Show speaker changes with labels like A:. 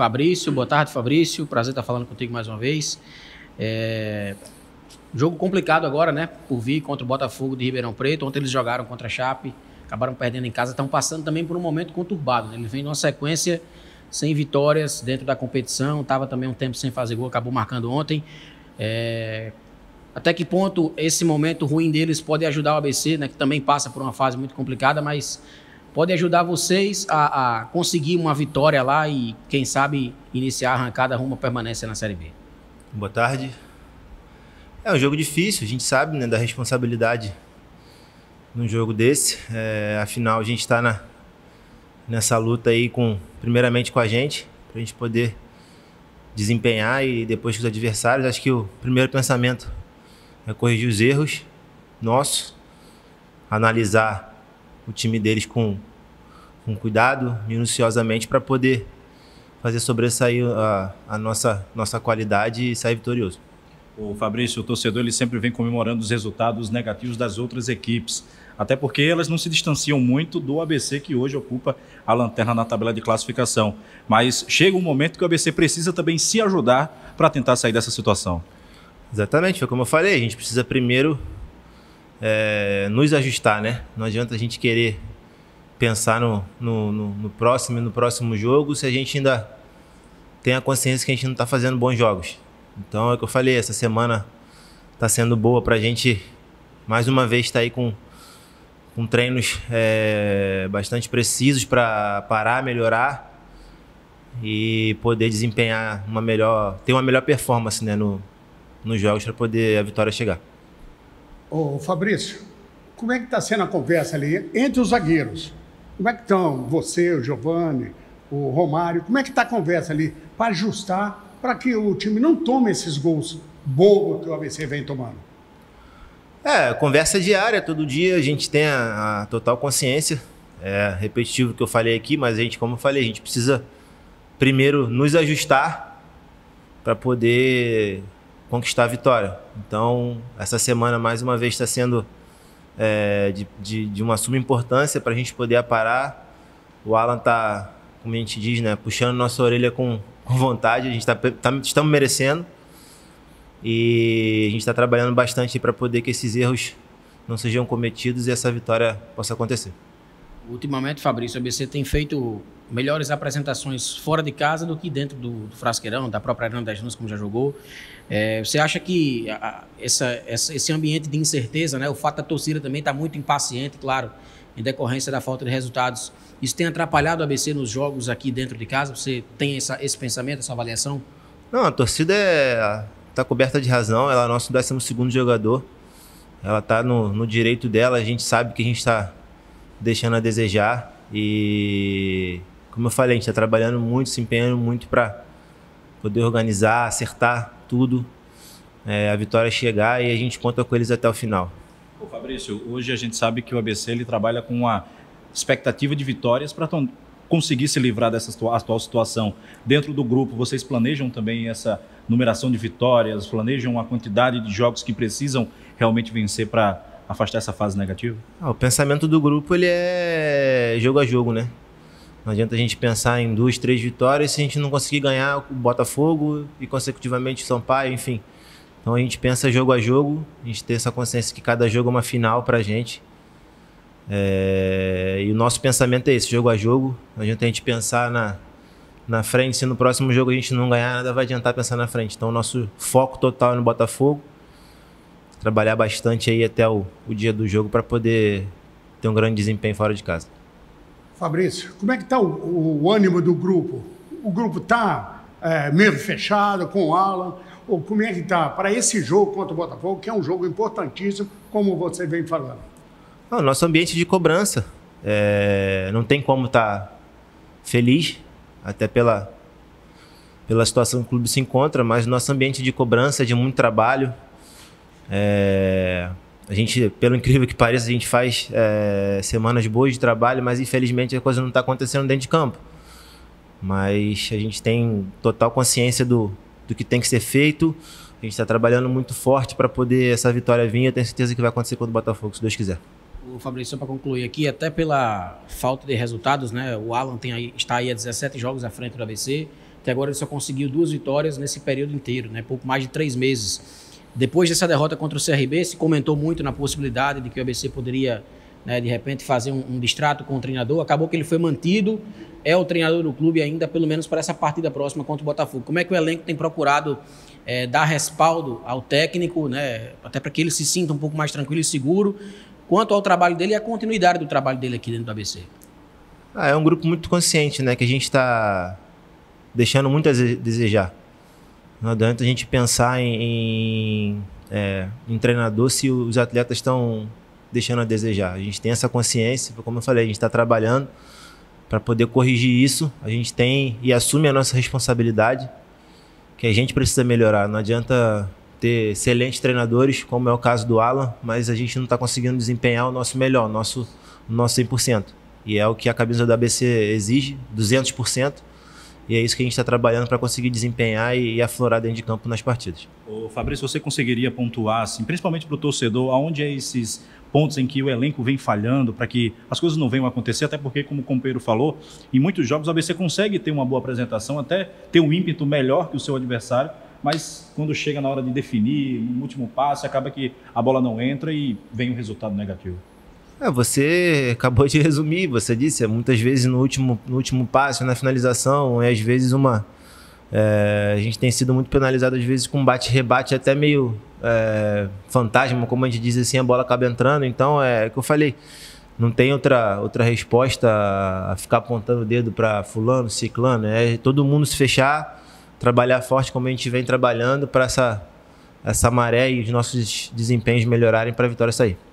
A: Fabrício, boa tarde, Fabrício. Prazer estar falando contigo mais uma vez. É... Jogo complicado agora, né? Por vir contra o Botafogo de Ribeirão Preto. Ontem eles jogaram contra a Chape, acabaram perdendo em casa. Estão passando também por um momento conturbado. Né? Eles vêm numa sequência sem vitórias dentro da competição. Estava também um tempo sem fazer gol, acabou marcando ontem. É... Até que ponto esse momento ruim deles pode ajudar o ABC, né? Que também passa por uma fase muito complicada, mas podem ajudar vocês a, a, conseguir uma vitória lá e, quem sabe, iniciar a arrancada rumo à permanência na Série B. Boa tarde. É um
B: jogo difícil, a gente sabe né, da responsabilidade num jogo desse. É, afinal, a gente está nessa luta aí, com, primeiramente com a gente, para a gente poder desempenhar e depois com os adversários. Acho que o primeiro pensamento é corrigir os erros nossos, analisar o time deles com com cuidado, minuciosamente, para poder fazer sobressair a, a, nossa, nossa qualidade e sair vitorioso.
C: O Fabrício, o torcedor, ele sempre vem comemorando os resultados negativos das outras equipes, até porque elas não se distanciam muito do ABC, que hoje ocupa a lanterna na tabela de classificação. Mas chega um momento
B: que o ABC precisa também se ajudar para tentar sair dessa situação. Exatamente, foi como eu falei, a gente precisa primeiro é, nos ajustar, né? Não adianta a gente querer pensar no, no, no, no próximo no próximo jogo se a gente ainda tem a consciência que a gente não está fazendo bons jogos. Então é o que eu falei, essa semana está sendo boa para a gente mais uma vez estar tá aí com, com treinos é, bastante precisos para parar, melhorar e poder desempenhar uma melhor, ter uma melhor performance né, no, nos jogos para poder a vitória chegar.
A: Ô Fabrício, como é que está sendo a conversa ali entre os zagueiros? Como é que estão você, o Giovanni, o Romário? Como é que está a conversa ali para ajustar para que o time não tome esses gols bobos que o ABC vem tomando?
B: É, conversa diária, todo dia a gente tem a, a total consciência. É repetitivo o que eu falei aqui, mas a gente, como eu falei, a gente precisa primeiro nos ajustar para poder conquistar a vitória. Então, essa semana mais uma vez está sendo é, de, de, de, uma suma importância para a gente poder aparar. O Alan tá, como a gente diz, né, puxando nossa orelha com, com vontade, a gente tá, tá, estamos merecendo. E a gente está trabalhando bastante para poder que esses erros não sejam cometidos e essa vitória possa acontecer.
A: Ultimamente, Fabrício, a ABC tem feito melhores apresentações fora de casa do que dentro do, do Frasqueirão, da própria Arena das Nunes, como já jogou. É, você acha que a, essa, essa, esse ambiente de incerteza, né, o fato da torcida também estar tá muito impaciente, claro, em decorrência da falta de resultados, isso tem atrapalhado a ABC nos jogos aqui dentro de casa? Você tem essa, esse pensamento, essa avaliação?
B: Não, a torcida está é, tá coberta de razão, ela é nosso 12 segundo jogador, ela está no, no direito dela, a gente sabe que a gente está deixando a desejar. E como eu falei, a gente está trabalhando muito, se empenhando muito para poder organizar, acertar tudo, é, a vitória chegar e a gente conta com eles até o final.
C: Ô Fabrício, hoje a gente sabe que o ABC ele trabalha com uma expectativa de vitórias para conseguir se livrar dessa atual situação. Dentro do grupo, vocês planejam também essa numeração de vitórias, planejam a quantidade de jogos que precisam realmente vencer para afastar essa fase negativa?
B: Ah, o pensamento do grupo ele é jogo a jogo, né? Não adianta a gente pensar em duas, três vitórias se a gente não conseguir ganhar o Botafogo e consecutivamente o Sampaio, enfim. Então a gente pensa jogo a jogo, a gente tem essa consciência que cada jogo é uma final pra gente. É... E o nosso pensamento é esse, jogo a jogo. Não adianta a gente pensar na, na frente, se no próximo jogo a gente não ganhar nada, vai adiantar pensar na frente. Então o nosso foco total é no Botafogo trabalhar bastante aí até o, o dia do jogo para poder ter um grande desempenho fora de casa.
A: Fabrício, como é que está o, o, ânimo do grupo? O grupo está é, mesmo fechado, com o Alan? Ou como é que está para esse jogo contra o Botafogo, que é um jogo importantíssimo, como você vem falando?
B: Não, nosso ambiente é de cobrança. É, não tem como estar tá feliz, até pela, pela situação que o clube se encontra, mas nosso ambiente é de cobrança, de muito trabalho, é, a gente, pelo incrível que pareça, a gente faz é, semanas boas de trabalho, mas infelizmente a coisa não está acontecendo dentro de campo. Mas a gente tem total consciência do, do que tem que ser feito. A gente está trabalhando muito forte para poder essa vitória vir. Eu tenho certeza que vai acontecer quando o Botafogo, se Deus quiser.
A: O Fabrício, só para concluir aqui, até pela falta de resultados, né? O Alan tem aí, está aí a 17 jogos à frente do ABC. Até agora ele só conseguiu duas vitórias nesse período inteiro, né? Pouco mais de três meses. Depois dessa derrota contra o CRB, se comentou muito na possibilidade de que o ABC poderia, né, de repente, fazer um, um distrato com o treinador. Acabou que ele foi mantido, é o treinador do clube ainda, pelo menos para essa partida próxima contra o Botafogo. Como é que o elenco tem procurado é, dar respaldo ao técnico, né, até para que ele se sinta um pouco mais tranquilo e seguro, quanto ao trabalho dele e a continuidade do trabalho dele aqui dentro do ABC? Ah, é um grupo muito consciente, né, que a gente está deixando muito
B: a desejar não adianta a gente pensar em, em, é, em treinador se os atletas estão deixando a desejar. A gente tem essa consciência, como eu falei, a gente está trabalhando para poder corrigir isso. A gente tem e assume a nossa responsabilidade, que a gente precisa melhorar. Não adianta ter excelentes treinadores, como é o caso do Alan, mas a gente não está conseguindo desempenhar o nosso melhor, o nosso, o nosso 100%. E é o que a camisa da ABC exige, 200%. E é isso que a gente está trabalhando para conseguir desempenhar e, e, aflorar dentro de campo nas partidas.
C: Fabrício, você conseguiria pontuar, assim, principalmente para o torcedor, aonde é esses pontos em que o elenco vem falhando para que as coisas não venham a acontecer, até porque, como o companheiro falou, em muitos jogos o ABC consegue ter uma boa apresentação, até ter um ímpeto melhor que o seu adversário, mas quando chega na hora de definir, no último passo, acaba que a bola não entra e vem um resultado negativo.
B: É, você acabou de resumir, você disse, é, muitas vezes no último, no último passo, na finalização, é às vezes uma. É, a gente tem sido muito penalizado, às vezes, com bate-rebate, até meio é, fantasma, como a gente diz assim, a bola acaba entrando. Então, é, é o que eu falei, não tem outra, outra resposta a ficar apontando o dedo para Fulano, Ciclano. É todo mundo se fechar, trabalhar forte como a gente vem trabalhando para essa, essa maré e os nossos desempenhos melhorarem para a vitória sair.